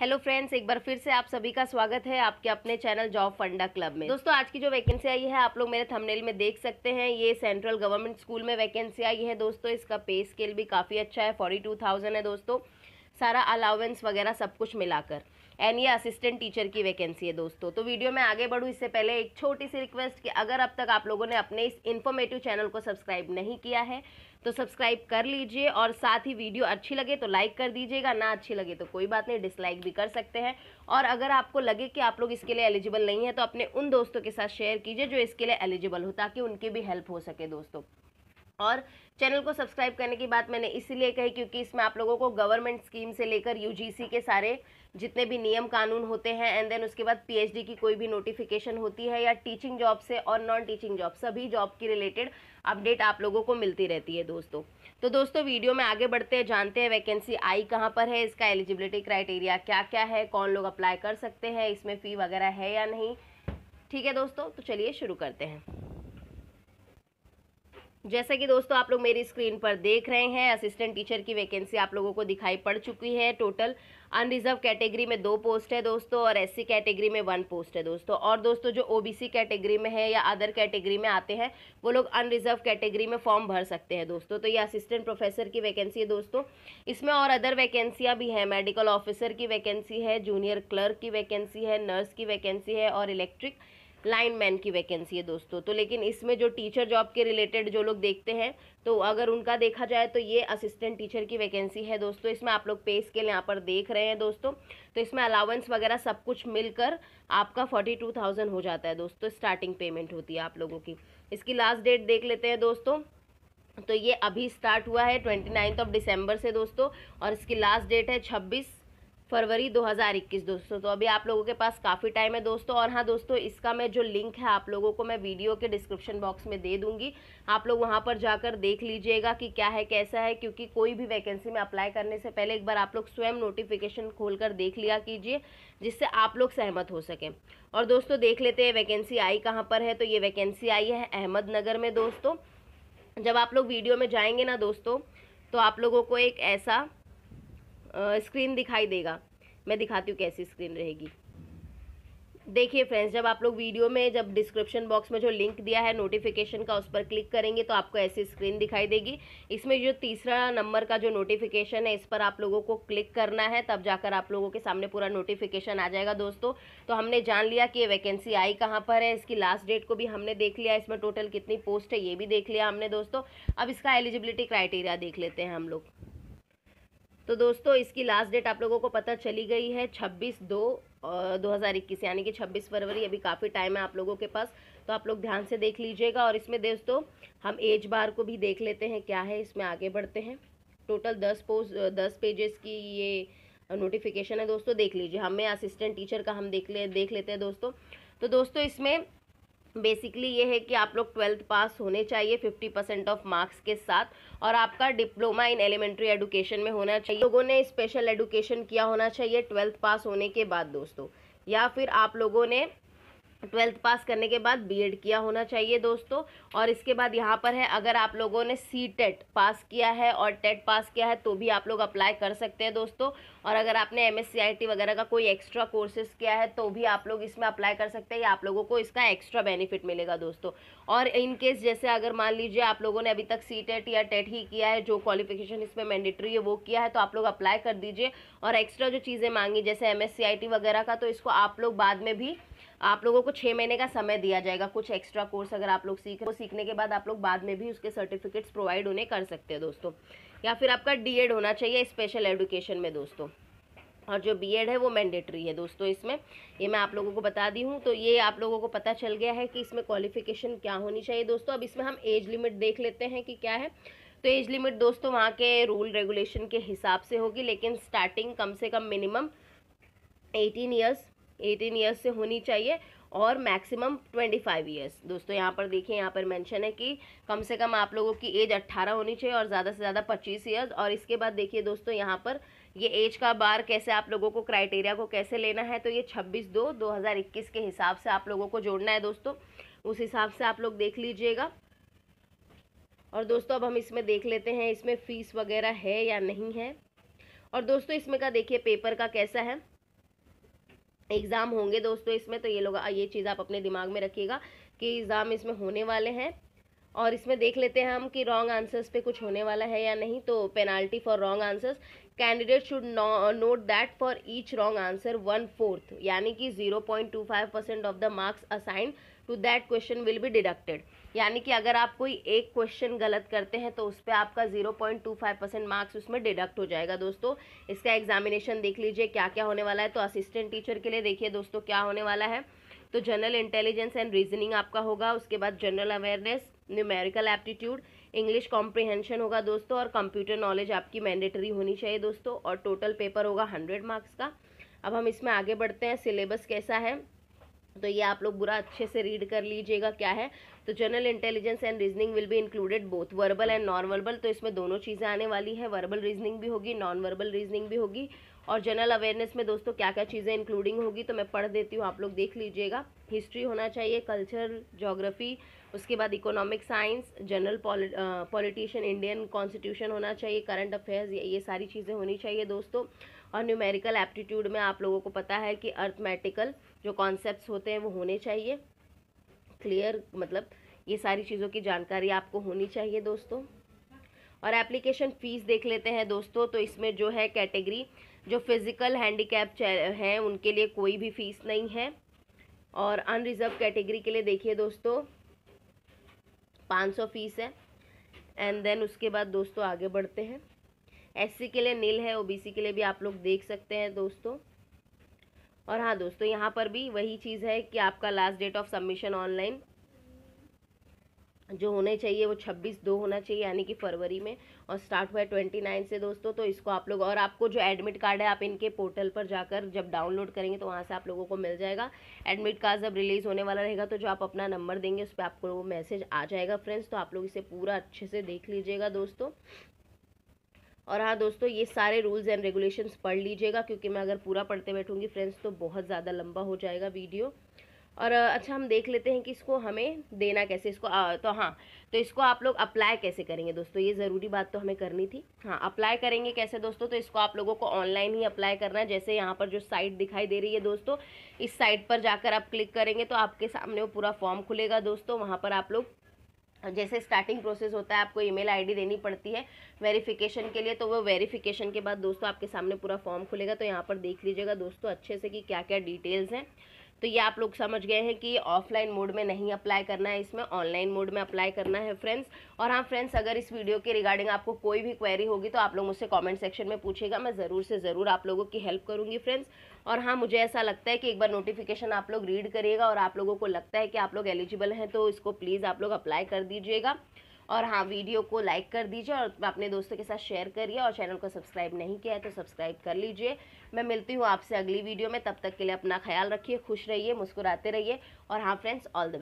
hello friends एक बार फिर से आप सभी का स्वागत है आपके अपने चैनल जॉब फंडा क्लब में दोस्तों आज की जो वैकेंसी आई है आप लोग मेरे थंबनेल में देख सकते हैं ये सेंट्रल गवर्नमेंट स्कूल में वैकेंसी आई है दोस्तों इसका पे स्केल भी काफ़ी अच्छा है फोर्टी टू थाउजेंड है दोस्तों सारा अलाउेंस वगैरह सब कुछ मिलाकर एंड ये असिस्टेंट टीचर की वैकेंसी है दोस्तों तो वीडियो में आगे बढ़ूँ इससे पहले एक छोटी सी रिक्वेस्ट कि अगर अब तक आप लोगों ने अपने इस इन्फॉर्मेटिव चैनल को सब्सक्राइब नहीं किया है तो सब्सक्राइब कर लीजिए और साथ ही वीडियो अच्छी लगे तो लाइक कर दीजिएगा ना अच्छी लगे तो कोई बात नहीं डिसलाइक भी कर सकते हैं और अगर आपको लगे कि आप लोग इसके लिए एलिजिबल नहीं है तो अपने उन दोस्तों के साथ शेयर कीजिए जो इसके लिए एलिजिबल हो ताकि उनकी भी हेल्प हो सके दोस्तों और चैनल को सब्सक्राइब करने की बात मैंने इसीलिए कही क्योंकि इसमें आप लोगों को गवर्नमेंट स्कीम से लेकर यूजीसी के सारे जितने भी नियम कानून होते हैं एंड देन उसके बाद पीएचडी की कोई भी नोटिफिकेशन होती है या टीचिंग जॉब से और नॉन टीचिंग जॉब सभी जॉब की रिलेटेड अपडेट आप लोगों को मिलती रहती है दोस्तों तो दोस्तों वीडियो में आगे बढ़ते हैं जानते हैं वैकेंसी आई कहाँ पर है इसका एलिजिबिलिटी क्राइटेरिया क्या क्या है कौन लोग अप्लाई कर सकते हैं इसमें फ़ी वगैरह है या नहीं ठीक है दोस्तों तो चलिए शुरू करते हैं जैसा कि दोस्तों आप लोग मेरी स्क्रीन पर देख रहे हैं असिस्टेंट टीचर की वैकेंसी आप लोगों को दिखाई पड़ चुकी है टोटल अनरिजर्व कैटेगरी में दो पोस्ट है दोस्तों और एससी कैटेगरी में वन पोस्ट है दोस्तों और दोस्तों जो ओबीसी कैटेगरी में है या अदर कैटेगरी में आते हैं वो लोग अनरिजर्व कैटेगरी में फॉर्म भर सकते हैं दोस्तों तो ये असिस्टेंट प्रोफेसर की वैकेंसी है दोस्तों इसमें और अदर वैकेंसियाँ भी हैं मेडिकल ऑफिसर की वैकेंसी है जूनियर क्लर्क की वैकेंसी है नर्स की वैकेंसी है और इलेक्ट्रिक लाइनमैन की वैकेंसी है दोस्तों तो लेकिन इसमें जो टीचर जॉब के रिलेटेड जो लोग देखते हैं तो अगर उनका देखा जाए तो ये असिस्टेंट टीचर की वैकेंसी है दोस्तों इसमें आप लोग पे स्केल यहाँ पर देख रहे हैं दोस्तों तो इसमें अलाउंस वगैरह सब कुछ मिलकर आपका फोर्टी टू थाउजेंड हो जाता है दोस्तों स्टार्टिंग पेमेंट होती है आप लोगों की इसकी लास्ट डेट देख लेते हैं दोस्तों तो ये अभी स्टार्ट हुआ है ट्वेंटी नाइन्थ ऑफ दिसंबर से दोस्तों और इसकी लास्ट डेट है छब्बीस फरवरी 2021 दोस्तों तो अभी आप लोगों के पास काफ़ी टाइम है दोस्तों और हाँ दोस्तों इसका मैं जो लिंक है आप लोगों को मैं वीडियो के डिस्क्रिप्शन बॉक्स में दे दूंगी आप लोग वहाँ पर जाकर देख लीजिएगा कि क्या है कैसा है क्योंकि कोई भी वैकेंसी में अप्लाई करने से पहले एक बार आप लोग स्वयं नोटिफिकेशन खोल कर देख लिया कीजिए जिससे आप लोग सहमत हो सकें और दोस्तों देख लेते हैं वैकेंसी आई कहाँ पर है तो ये वैकेंसी आई है अहमदनगर में दोस्तों जब आप लोग वीडियो में जाएंगे ना दोस्तों तो आप लोगों को एक ऐसा स्क्रीन दिखाई देगा मैं दिखाती हूँ कैसी स्क्रीन रहेगी देखिए फ्रेंड्स जब आप लोग वीडियो में जब डिस्क्रिप्शन बॉक्स में जो लिंक दिया है नोटिफिकेशन का उस पर क्लिक करेंगे तो आपको ऐसी स्क्रीन दिखाई देगी इसमें जो तीसरा नंबर का जो नोटिफिकेशन है इस पर आप लोगों को क्लिक करना है तब जाकर आप लोगों के सामने पूरा नोटिफिकेशन आ जाएगा दोस्तों तो हमने जान लिया कि वैकेंसी आई कहाँ पर है इसकी लास्ट डेट को भी हमने देख लिया इसमें टोटल कितनी पोस्ट है ये भी देख लिया हमने दोस्तों अब इसका एलिजिबिलिटी क्राइटेरिया देख लेते हैं हम लोग तो दोस्तों इसकी लास्ट डेट आप लोगों को पता चली गई है छब्बीस दो दो हज़ार इक्कीस यानी कि छब्बीस फरवरी अभी काफ़ी टाइम है आप लोगों के पास तो आप लोग ध्यान से देख लीजिएगा और इसमें दोस्तों हम एज बार को भी देख लेते हैं क्या है इसमें आगे बढ़ते हैं टोटल दस पोस्ट दस पेजेस की ये नोटिफिकेशन है दोस्तों देख लीजिए हमें असिस्टेंट टीचर का हम देख ले देख लेते हैं दोस्तों तो दोस्तों इसमें बेसिकली ये है कि आप लोग ट्वेल्थ पास होने चाहिए 50 परसेंट ऑफ मार्क्स के साथ और आपका डिप्लोमा इन एलिमेंट्री एडुकेशन में होना चाहिए लोगों ने स्पेशल एडुकेशन किया होना चाहिए ट्वेल्थ पास होने के बाद दोस्तों या फिर आप लोगों ने ट्वेल्थ पास करने के बाद बीएड किया होना चाहिए दोस्तों और इसके बाद यहाँ पर है अगर आप लोगों ने सी टेट पास किया है और टेट पास किया है तो भी आप लोग अप्लाई कर सकते हैं दोस्तों और अगर आपने एम एस वगैरह का कोई एक्स्ट्रा कोर्सेज किया है तो भी आप लोग इसमें अप्लाई कर सकते हैं या आप लोगों को इसका एक्स्ट्रा बेनिफिट मिलेगा दोस्तों और इनकेस जैसे अगर मान लीजिए आप लोगों ने अभी तक सी टेट या टेट ही किया है जो क्वालिफिकेशन इसमें मैंडेटरी है वो किया है तो आप लोग अप्लाई कर दीजिए और एक्स्ट्रा जो चीज़ें मांगी जैसे एम वगैरह का तो इसको आप लोग बाद में भी आप लोगों को छः महीने का समय दिया जाएगा कुछ एक्स्ट्रा कोर्स अगर आप लोग सीख वो सीखने के बाद आप लोग बाद में भी उसके सर्टिफिकेट्स प्रोवाइड उन्हें कर सकते हैं दोस्तों या फिर आपका डी होना चाहिए स्पेशल एडुकेशन में दोस्तों और जो बी है वो मैंडेटरी है दोस्तों इसमें ये मैं आप लोगों को बता दी हूँ तो ये आप लोगों को पता चल गया है कि इसमें क्वालिफिकेशन क्या होनी चाहिए दोस्तों अब इसमें हम एज लिमिट देख लेते हैं कि क्या है तो एज लिमिट दोस्तों वहाँ के रूल रेगुलेशन के हिसाब से होगी लेकिन स्टार्टिंग कम से कम minimum eighteen years eighteen years से होनी चाहिए और मैक्सिमम ट्वेंटी फाइव ईयर्स दोस्तों यहाँ पर देखिए यहाँ पर मेंशन है कि कम से कम आप लोगों की एज अट्ठारह होनी चाहिए और ज़्यादा से ज़्यादा पच्चीस ईयर्स और इसके बाद देखिए दोस्तों यहाँ पर ये एज का बार कैसे आप लोगों को क्राइटेरिया को कैसे लेना है तो ये छब्बीस दो दो हज़ार इक्कीस के हिसाब से आप लोगों को जोड़ना है दोस्तों उस हिसाब से आप लोग देख लीजिएगा और दोस्तों अब हम इसमें देख लेते हैं इसमें फ़ीस वगैरह है या नहीं है और दोस्तों इसमें का देखिए पेपर का कैसा है एग्ज़ाम होंगे दोस्तों इसमें तो ये लोग ये चीज़ आप अपने दिमाग में रखिएगा कि एग्ज़ाम इसमें होने वाले हैं और इसमें देख लेते हैं हम कि रॉन्ग आंसर्स पे कुछ होने वाला है या नहीं तो penalty for wrong answers candidate should note that for each wrong answer one fourth यानी कि zero point two five percent of the marks assigned to that question will be deducted यानी कि अगर आप कोई एक क्वेश्चन गलत करते हैं तो उस पर आपका zero point two five percent marks उसमें डिडक्ट हो जाएगा दोस्तों इसका एग्जामिनेशन देख लीजिए क्या क्या होने वाला है तो असिस्टेंट टीचर के लिए देखिए दोस्तों क्या होने वाला है तो जनरल इंटेलिजेंस एंड रीजनिंग आपका होगा उसके बाद general awareness numerical aptitude English comprehension होगा दोस्तों और कंप्यूटर नॉलेज आपकी मैंडेटरी होनी चाहिए दोस्तों और टोटल पेपर होगा हंड्रेड मार्क्स का अब हम इसमें आगे बढ़ते हैं सिलेबस कैसा है तो ये आप लोग बुरा अच्छे से रीड कर लीजिएगा क्या है तो general intelligence and reasoning will be included both verbal and non verbal तो इसमें दोनों चीज़ें आने वाली है वर्बल रीजनिंग भी होगी नॉन वर्बल रीजनिंग भी होगी और जनरल अवेयरनेस में दोस्तों क्या क्या चीज़ें इंक्लूडिंग होगी तो मैं पढ़ देती हूँ आप लोग देख लीजिएगा हिस्ट्री होना चाहिए कल्चर जोग्राफी उसके बाद economic science general politician Indian constitution होना चाहिए करंट अफेयर्स ये सारी चीज़ें होनी चाहिए दोस्तों और न्यूमेरिकल एप्टीट्यूड में आप लोगों को पता है कि अर्थमेटिकल जो कॉन्सेप्ट होते हैं वो होने चाहिए क्लियर मतलब ये सारी चीज़ों की जानकारी आपको होनी चाहिए दोस्तों और एप्लीकेशन फ़ीस देख लेते हैं दोस्तों तो इसमें जो है कैटेगरी जो फिज़िकल हैंडीकैप हैं उनके लिए कोई भी फ़ीस नहीं है और अनरिजर्व कैटेगरी के लिए देखिए दोस्तों पाँच सौ फीस है एंड देन उसके बाद दोस्तों आगे बढ़ते हैं एस के लिए नील है ओ के लिए भी आप लोग देख सकते हैं दोस्तों और हाँ दोस्तों यहाँ पर भी वही चीज़ है कि आपका last date of submission online जो होने चाहिए वो छब्बीस दो होना चाहिए यानी कि फरवरी में और स्टार्ट हुआ है ट्वेंटी नाइन से दोस्तों तो इसको आप लोग और आपको जो एडमिट कार्ड है आप इनके पोर्टल पर जाकर जब डाउनलोड करेंगे तो वहाँ से आप लोगों को मिल जाएगा एडमिट कार्ड जब रिलीज़ होने वाला रहेगा तो जो आप अपना नंबर देंगे उस पर आपको वो मैसेज आ जाएगा फ्रेंड्स तो आप लोग इसे पूरा अच्छे से देख लीजिएगा दोस्तों और हाँ दोस्तों ये सारे रूल्स एंड रेगुलेशंस पढ़ लीजिएगा क्योंकि मैं अगर पूरा पढ़ते बैठूँगी फ्रेंड्स तो बहुत ज़्यादा लंबा हो जाएगा वीडियो और अच्छा हम देख लेते हैं कि इसको हमें देना कैसे इसको आ, तो हाँ तो इसको आप लोग अप्लाई कैसे करेंगे दोस्तों ये ज़रूरी बात तो हमें करनी थी हाँ अप्लाई करेंगे कैसे दोस्तों तो इसको आप लोगों को ऑनलाइन ही अप्लाई करना है जैसे यहाँ पर जो साइट दिखाई दे रही है दोस्तों इस साइट पर जाकर आप क्लिक करेंगे तो आपके सामने वो पूरा फॉर्म खुलेगा दोस्तों वहाँ पर आप लोग जैसे स्टार्टिंग प्रोसेस होता है आपको ईमेल आईडी देनी पड़ती है वेरिफिकेशन के लिए तो वो वेरिफिकेशन के बाद दोस्तों आपके सामने पूरा फॉर्म खुलेगा तो यहाँ पर देख लीजिएगा दोस्तों अच्छे से कि क्या क्या डिटेल्स हैं तो ये आप लोग समझ गए हैं कि ऑफलाइन मोड में नहीं अप्लाई करना है इसमें ऑनलाइन मोड में अप्लाई करना है फ्रेंड्स और हाँ फ्रेंड्स अगर इस वीडियो के रिगार्डिंग आपको कोई भी क्वेरी होगी तो आप लोग मुझसे कॉमेंट सेक्शन में पूछेगा मैं ज़रूर से ज़रूर आप लोगों की हेल्प करूँगी फ्रेंड्स और हाँ मुझे ऐसा लगता है कि एक बार नोटिफिकेशन आप लोग रीड करिएगा और आप लोगों को लगता है कि आप लोग एलिजिबल हैं तो इसको प्लीज़ आप लोग अप्लाई कर दीजिएगा और हाँ वीडियो को लाइक कर दीजिए और अपने दोस्तों के साथ शेयर करिए और चैनल को सब्सक्राइब नहीं किया है तो सब्सक्राइब कर लीजिए मैं मिलती हूँ आपसे अगली वीडियो में तब तक के लिए अपना ख्याल रखिए खुश रहिए मुस्कुराते रहिए और हाँ फ्रेंड्स ऑल द